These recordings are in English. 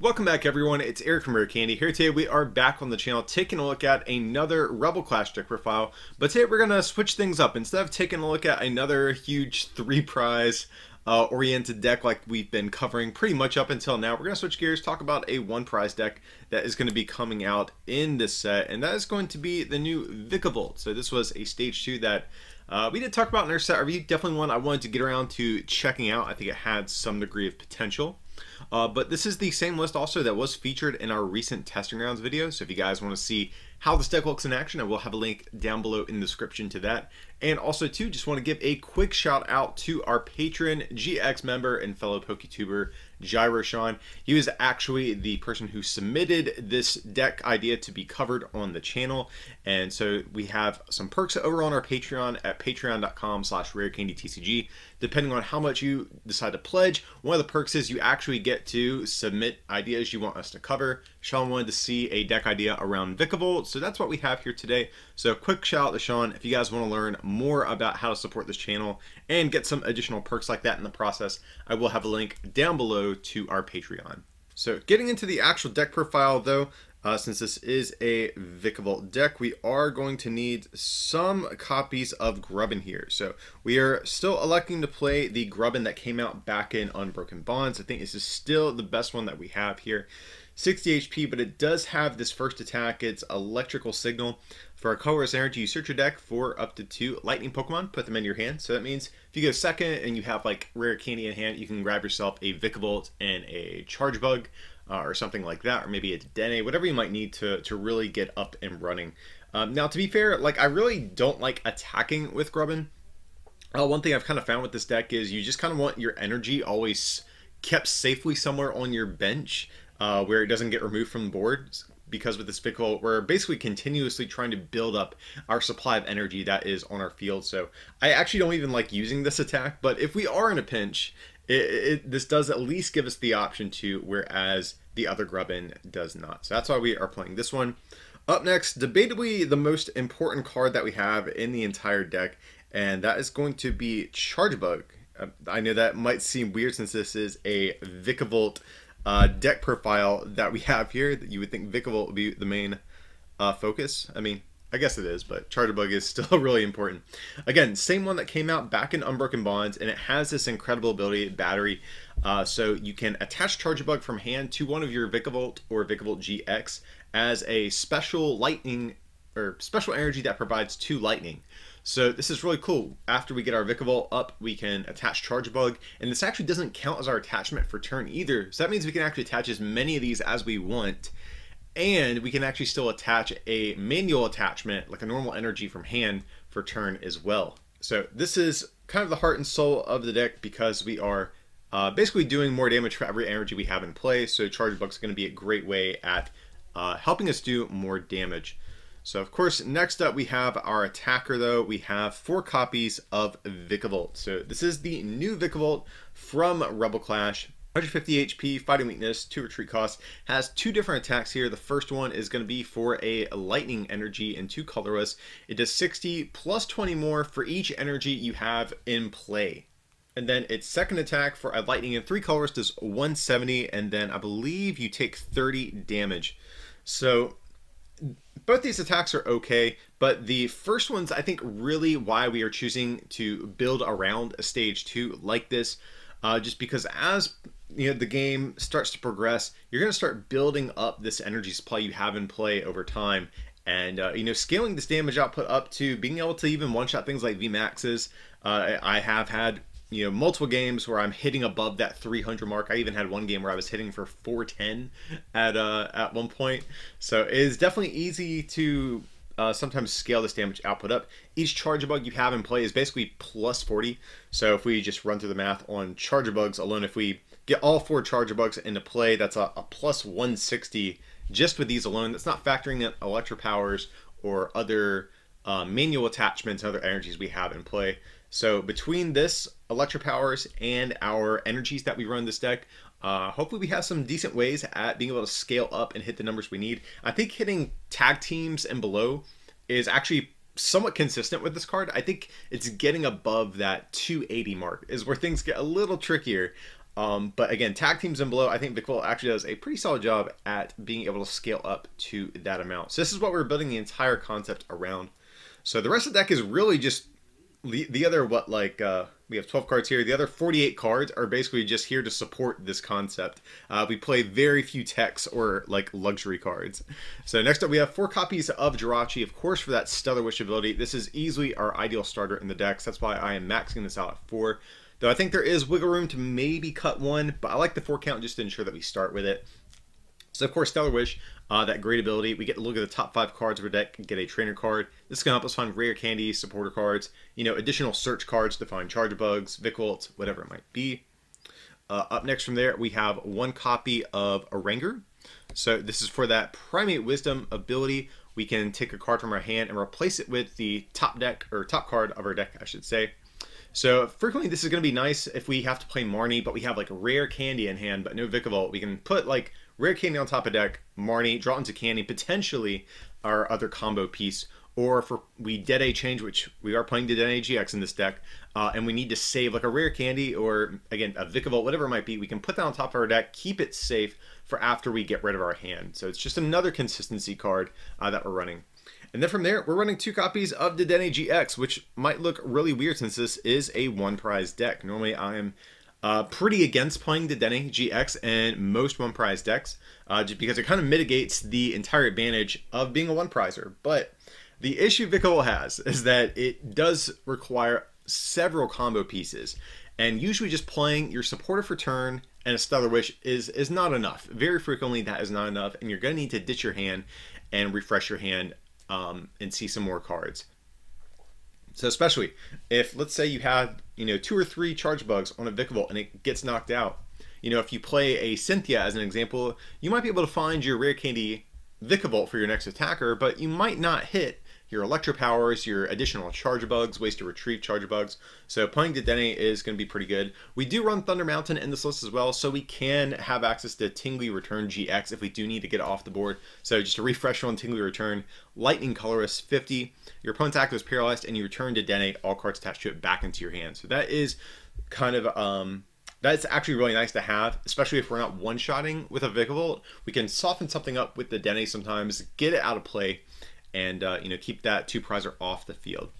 Welcome back everyone, it's Eric from Rare Candy. Here today we are back on the channel taking a look at another Rebel Clash deck profile, but today we're going to switch things up. Instead of taking a look at another huge three prize uh, oriented deck like we've been covering pretty much up until now, we're going to switch gears, talk about a one prize deck that is going to be coming out in this set, and that is going to be the new Vikavolt. So this was a stage 2 that uh, we did talk about in our set review, definitely one I wanted to get around to checking out. I think it had some degree of potential. Uh, but this is the same list also that was featured in our recent testing rounds video. So if you guys want to see how this deck looks in action, I will have a link down below in the description to that. And also too, just want to give a quick shout out to our patron GX member and fellow PokeTuber, Gyroshan. He was actually the person who submitted this deck idea to be covered on the channel. And so we have some perks over on our Patreon at patreon.com slash rarecandytcg. Depending on how much you decide to pledge, one of the perks is you actually get to submit ideas you want us to cover. Sean wanted to see a deck idea around Vicavolt, so that's what we have here today. So quick shout out to Sean if you guys want to learn more about how to support this channel and get some additional perks like that in the process, I will have a link down below to our Patreon. So getting into the actual deck profile though, uh, since this is a Vicavolt deck, we are going to need some copies of Grubbin here. So we are still electing to play the Grubbin that came out back in Unbroken Bonds. I think this is still the best one that we have here. 60 HP, but it does have this first attack. It's electrical signal. For a colorless energy, you search your deck for up to two lightning Pokemon, put them in your hand. So that means if you go second and you have like rare candy in hand, you can grab yourself a Vikabolt and a Charge Bug uh, or something like that, or maybe a Dene, whatever you might need to, to really get up and running. Um, now, to be fair, like I really don't like attacking with Grubbin. Uh, one thing I've kind of found with this deck is you just kind of want your energy always kept safely somewhere on your bench uh, where it doesn't get removed from the board because with this fickle we're basically continuously trying to build up our supply of energy that is on our field. So I actually don't even like using this attack, but if we are in a pinch, it, it, this does at least give us the option to, whereas the other Grubbin does not. So that's why we are playing this one. Up next, debatably the most important card that we have in the entire deck, and that is going to be Charge Bug. Uh, I know that might seem weird since this is a Vicavolt uh, deck profile that we have here that you would think Vikavolt would be the main uh, focus. I mean, I guess it is, but Charger Bug is still really important. Again, same one that came out back in Unbroken Bonds, and it has this incredible ability, Battery. Uh, so you can attach Charger Bug from hand to one of your Vikavolt or Vikavolt GX as a special lightning or special energy that provides two lightning. So this is really cool. After we get our Vikavolt up, we can attach Charge Bug, and this actually doesn't count as our attachment for turn either. So that means we can actually attach as many of these as we want, and we can actually still attach a manual attachment, like a normal energy from hand, for turn as well. So this is kind of the heart and soul of the deck because we are uh, basically doing more damage for every energy we have in play, so Charge Bug is gonna be a great way at uh, helping us do more damage. So of course, next up we have our attacker though. We have four copies of Vikavolt. So this is the new Vikavolt from Rebel Clash. 150 HP, fighting weakness, two retreat costs, has two different attacks here. The first one is going to be for a lightning energy and two colorless. It does 60 plus 20 more for each energy you have in play. And then its second attack for a lightning and three colors does 170, and then I believe you take 30 damage. So both these attacks are okay, but the first one's, I think, really why we are choosing to build around a stage two like this, uh, just because as you know the game starts to progress, you're going to start building up this energy supply you have in play over time, and uh, you know scaling this damage output up to being able to even one shot things like VMaxes. Uh, I have had you know multiple games where I'm hitting above that 300 mark. I even had one game where I was hitting for 410 at uh, at one point. So it is definitely easy to uh, sometimes scale this damage output up. Each charger bug you have in play is basically plus 40. So if we just run through the math on charger bugs alone, if we get all four charger bugs into play, that's a, a plus 160 just with these alone. That's not factoring in electro powers or other uh, manual attachments and other energies we have in play. So between this electro powers and our energies that we run this deck, uh, hopefully we have some decent ways at being able to scale up and hit the numbers we need. I think hitting tag teams and below is actually somewhat consistent with this card. I think it's getting above that 280 mark is where things get a little trickier. Um, but again, tag teams and below, I think Vicquil actually does a pretty solid job at being able to scale up to that amount. So this is what we're building the entire concept around. So the rest of the deck is really just the, the other what like uh, we have 12 cards here the other 48 cards are basically just here to support this concept uh, we play very few techs or like luxury cards so next up we have four copies of Jirachi of course for that stellar wish ability this is easily our ideal starter in the decks that's why I am maxing this out at four though I think there is wiggle room to maybe cut one but I like the four count just to ensure that we start with it so of course Stellar Wish, uh, that great ability. We get to look at the top five cards of our deck, get a trainer card. This is going to help us find rare candies, supporter cards, you know, additional search cards to find charge bugs, Vicolts, whatever it might be. Uh, up next from there, we have one copy of Aranger. So this is for that Primate Wisdom ability. We can take a card from our hand and replace it with the top deck, or top card of our deck, I should say. So frequently this is going to be nice if we have to play Marnie, but we have like rare candy in hand, but no Vicavolt. We can put like Rare Candy on top of deck, Marnie, draw into Candy, potentially our other combo piece, or for we Dead A change, which we are playing to Dead A GX in this deck, uh, and we need to save like a Rare Candy or, again, a Vikavolt, whatever it might be, we can put that on top of our deck, keep it safe for after we get rid of our hand. So it's just another consistency card uh, that we're running. And then from there, we're running two copies of the GX, which might look really weird since this is a one prize deck. Normally, I am uh, pretty against playing the Dene GX and most one prize decks, uh, just because it kind of mitigates the entire advantage of being a one prizer. But the issue Vicol has is that it does require several combo pieces, and usually just playing your supporter for turn and a Stellar Wish is is not enough. Very frequently that is not enough, and you're gonna need to ditch your hand and refresh your hand um, and see some more cards. So especially if let's say you had you know two or three charge bugs on a Vicavolt and it gets knocked out. You know if you play a Cynthia as an example, you might be able to find your rare candy Vicavolt for your next attacker, but you might not hit your electro powers, your additional charge bugs, ways to retrieve charge bugs. So playing Dedenne is going to be pretty good. We do run Thunder Mountain in this list as well, so we can have access to Tingly Return GX if we do need to get off the board. So just a refresh on Tingly Return, Lightning Colorist 50, your opponent's act was paralyzed, and you return Dedenne, all cards attached to it, back into your hand. So that is kind of... um that's actually really nice to have, especially if we're not one-shotting with a Vigavolt. We can soften something up with the Dene sometimes, get it out of play, and uh, you know keep that two prizer off the field.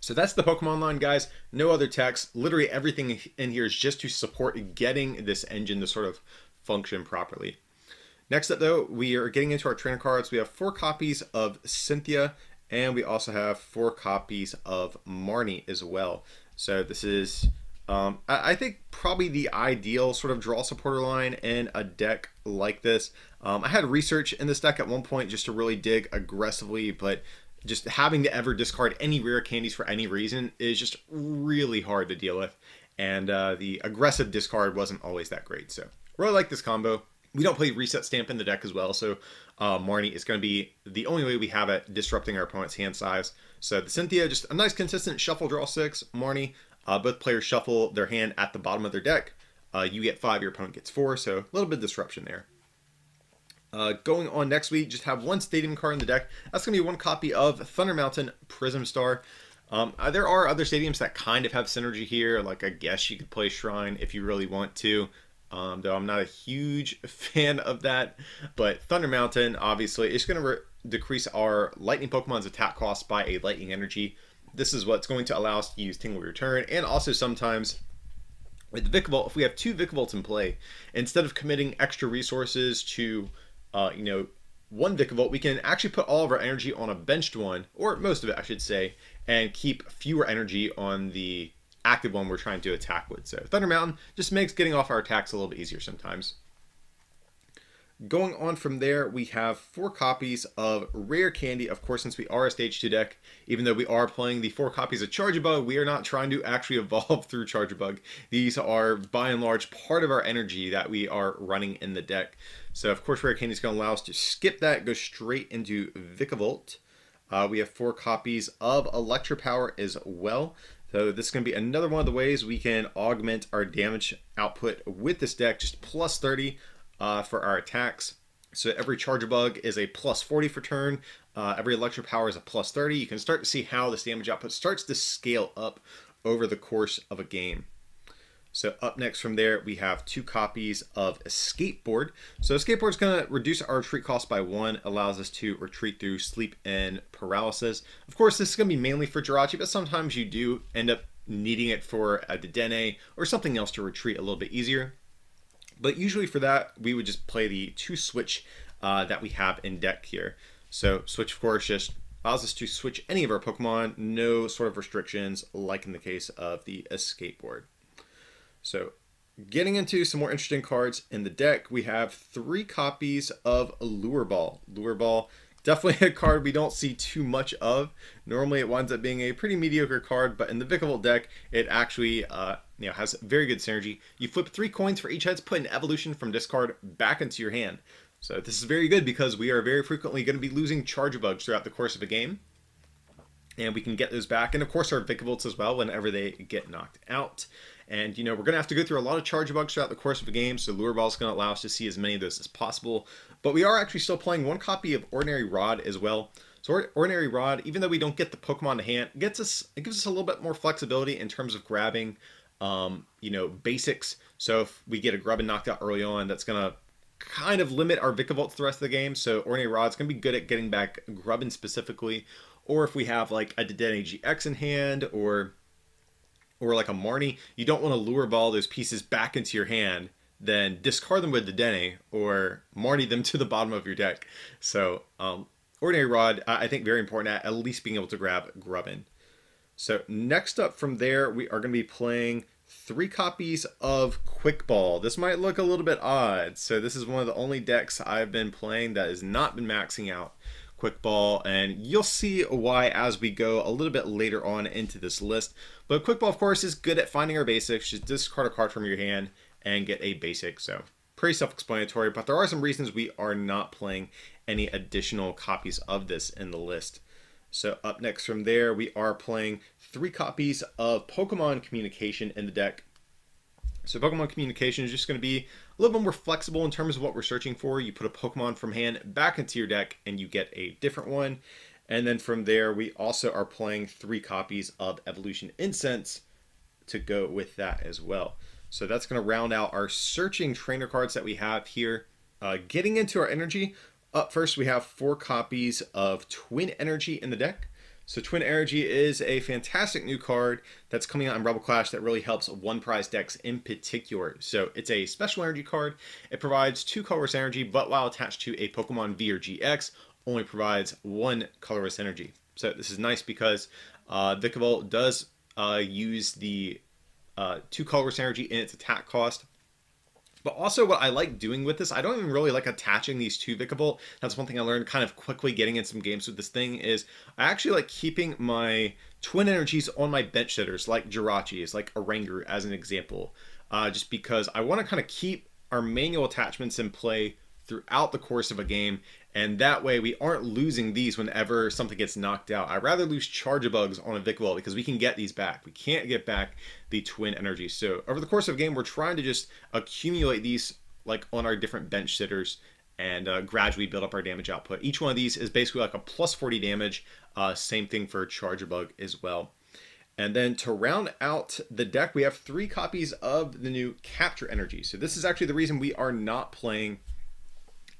So that's the Pokemon line, guys. No other text. Literally everything in here is just to support getting this engine to sort of function properly. Next up, though, we are getting into our trainer cards. We have four copies of Cynthia, and we also have four copies of Marnie as well. So this is, um, I, I think, probably the ideal sort of draw supporter line in a deck like this. Um, I had research in this deck at one point just to really dig aggressively, but just having to ever discard any rare candies for any reason is just really hard to deal with. And uh, the aggressive discard wasn't always that great. So really like this combo. We don't play Reset Stamp in the deck as well, so uh, Marnie is going to be the only way we have at disrupting our opponent's hand size. So the Cynthia, just a nice consistent shuffle draw six. Marnie, uh, both players shuffle their hand at the bottom of their deck. Uh, you get five, your opponent gets four, so a little bit of disruption there. Uh, going on next week, just have one stadium card in the deck. That's going to be one copy of Thunder Mountain Prism Star. Um, uh, there are other stadiums that kind of have synergy here. Like, I guess you could play Shrine if you really want to. Um, though I'm not a huge fan of that. But Thunder Mountain, obviously, it's going to decrease our Lightning Pokemon's attack cost by a Lightning Energy. This is what's going to allow us to use Tingle Return. And also sometimes with Vicavolt, if we have two Vicavolts in play, instead of committing extra resources to uh, you know, one Vicavolt, we can actually put all of our energy on a benched one, or most of it, I should say, and keep fewer energy on the active one we're trying to attack with. So Thunder Mountain just makes getting off our attacks a little bit easier sometimes. Going on from there, we have four copies of Rare Candy. Of course, since we are a Stage 2 deck, even though we are playing the four copies of Chargebug, we are not trying to actually evolve through Chargebug. These are, by and large, part of our energy that we are running in the deck. So, of course, Rare Candy is going to allow us to skip that, go straight into Vikavolt. Uh, we have four copies of Electropower as well. So this is going to be another one of the ways we can augment our damage output with this deck, just plus 30 uh, for our attacks. So every charger bug is a plus 40 for turn. Uh, every electric power is a plus 30. You can start to see how this damage output starts to scale up over the course of a game. So up next from there, we have two copies of skateboard. So Skateboard is gonna reduce our retreat cost by one, allows us to retreat through sleep and paralysis. Of course, this is gonna be mainly for Jirachi, but sometimes you do end up needing it for a Dedenne or something else to retreat a little bit easier. But usually for that, we would just play the two switch uh, that we have in deck here. So switch, of course, just allows us to switch any of our Pokemon, no sort of restrictions, like in the case of the escape board. So getting into some more interesting cards in the deck, we have three copies of Lure Ball. Lure Ball Definitely a card we don't see too much of. Normally it winds up being a pretty mediocre card, but in the Vikavolt deck, it actually uh, you know, has very good synergy. You flip three coins for each heads, put an evolution from discard back into your hand. So this is very good because we are very frequently going to be losing charge bugs throughout the course of a game. And we can get those back. And of course our Vikavolts as well whenever they get knocked out. And, you know, we're going to have to go through a lot of charge bugs throughout the course of a game, so Lure Ball is going to allow us to see as many of those as possible. But we are actually still playing one copy of Ordinary Rod as well. So Ordinary Rod, even though we don't get the Pokemon to hand, gets us it gives us a little bit more flexibility in terms of grabbing, um, you know, basics. So if we get a Grubbin knocked out early on, that's gonna kind of limit our Vikavolt the rest of the game. So Ordinary Rod's gonna be good at getting back Grubbin specifically, or if we have like a Dedenne GX in hand, or or like a Marnie, you don't want to lure ball those pieces back into your hand then discard them with the Dene or Marty them to the bottom of your deck. So, um, Ordinary Rod, I think very important at, at least being able to grab Grubbin. So, next up from there, we are going to be playing three copies of Quickball. This might look a little bit odd. So, this is one of the only decks I've been playing that has not been maxing out Quickball, and you'll see why as we go a little bit later on into this list. But Quickball, of course, is good at finding our basics. Just discard a card from your hand and get a basic. So pretty self-explanatory, but there are some reasons we are not playing any additional copies of this in the list. So up next from there, we are playing three copies of Pokemon Communication in the deck. So Pokemon Communication is just going to be a little bit more flexible in terms of what we're searching for. You put a Pokemon from hand back into your deck and you get a different one. And then from there, we also are playing three copies of Evolution Incense to go with that as well. So that's going to round out our searching trainer cards that we have here. Uh, getting into our energy, up first we have four copies of Twin Energy in the deck. So Twin Energy is a fantastic new card that's coming out in Rebel Clash that really helps one prize decks in particular. So it's a special energy card. It provides two colorless energy, but while attached to a Pokemon V or GX, only provides one colorless energy. So this is nice because uh, does uh, use the uh, two color synergy in its attack cost. But also what I like doing with this, I don't even really like attaching these to Vickabolt. That's one thing I learned kind of quickly getting in some games with this thing is I actually like keeping my twin energies on my bench sitters like Jirachi, like Orangu as an example. Uh, just because I want to kind of keep our manual attachments in play throughout the course of a game and that way we aren't losing these whenever something gets knocked out. I'd rather lose charge bugs on a Vic Well because we can get these back. We can't get back the twin energy. So over the course of a game, we're trying to just accumulate these like on our different bench sitters and uh, gradually build up our damage output. Each one of these is basically like a plus 40 damage. Uh, same thing for charger bug as well. And then to round out the deck, we have three copies of the new Capture Energy. So this is actually the reason we are not playing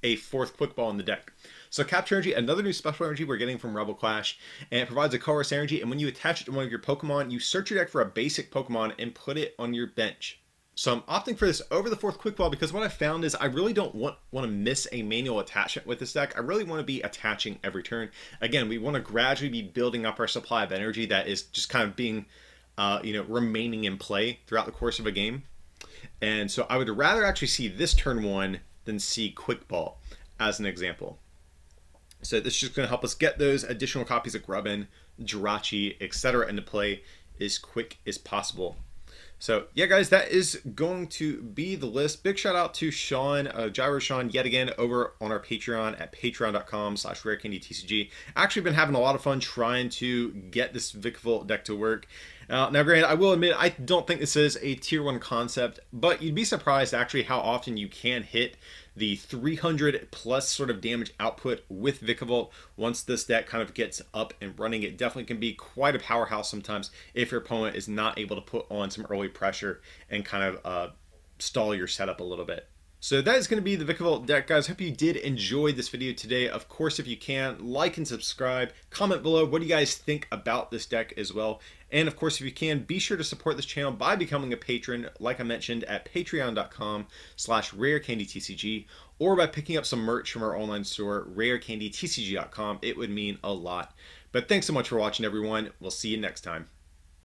a fourth quick ball in the deck. So Capture Energy, another new special energy we're getting from Rebel Clash, and it provides a colorless energy, and when you attach it to one of your Pokemon, you search your deck for a basic Pokemon and put it on your bench. So I'm opting for this over the fourth quick ball because what I found is I really don't want, want to miss a manual attachment with this deck. I really want to be attaching every turn. Again, we want to gradually be building up our supply of energy that is just kind of being, uh, you know, remaining in play throughout the course of a game. And so I would rather actually see this turn one than see Quickball as an example. So this is just going to help us get those additional copies of Grubbin, Jirachi, etc. into play as quick as possible. So yeah, guys, that is going to be the list. Big shout out to Sean, uh, Gyro Sean, yet again over on our Patreon at patreon.com slash rarecandytcg. Actually been having a lot of fun trying to get this Vicvolt deck to work. Uh, now, granted, I will admit, I don't think this is a tier one concept, but you'd be surprised actually how often you can hit the 300 plus sort of damage output with Vikavolt. Once this deck kind of gets up and running, it definitely can be quite a powerhouse sometimes if your opponent is not able to put on some early pressure and kind of uh, stall your setup a little bit. So that is going to be the Vicavolt deck, guys. Hope you did enjoy this video today. Of course, if you can, like and subscribe. Comment below what do you guys think about this deck as well. And of course, if you can, be sure to support this channel by becoming a patron, like I mentioned, at patreon.com slash rarecandytcg, or by picking up some merch from our online store, rarecandytcg.com. It would mean a lot. But thanks so much for watching, everyone. We'll see you next time.